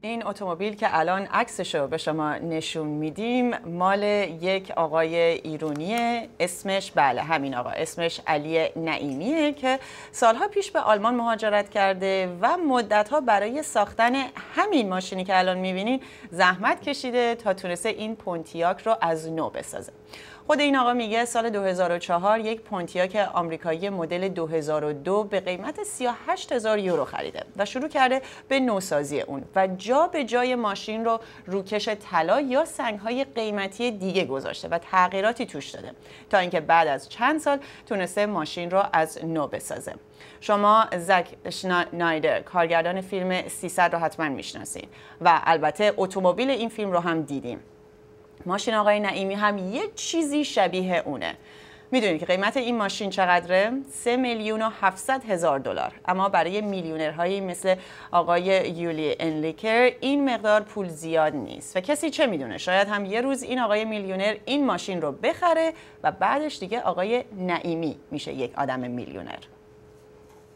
این اتومبیل که الان عکسش رو به شما نشون میدیم مال یک آقای ایرونیه اسمش بله همین آقا اسمش علی نعیمیه که سالها پیش به آلمان مهاجرت کرده و مدتها برای ساختن همین ماشینی که الان میبینین زحمت کشیده تا تونسته این پونتیاک رو از نو بسازه خود این آقا میگه سال 2004 یک پونتیاک آمریکایی مدل 2002 به قیمت 38000 یورو خریده و شروع کرده به نوسازی اون و جا به جای ماشین رو روکش طلا یا سنگهای قیمتی دیگه گذاشته و تغییراتی توش داده تا اینکه بعد از چند سال تونسته ماشین رو از نو بسازه شما زک نایدر کارگردان فیلم 300 رو حتما میشناسید و البته اتومبیل این فیلم رو هم دیدیم ماشین آقای نعیمی هم یه چیزی شبیه اونه میدونید که قیمت این ماشین چقدره 3 میلیون و 700 هزار دلار اما برای میلیونرهایی مثل آقای یولی انلیکر این مقدار پول زیاد نیست و کسی چه میدونه شاید هم یه روز این آقای میلیونر این ماشین رو بخره و بعدش دیگه آقای نعیمی میشه یک آدم میلیونر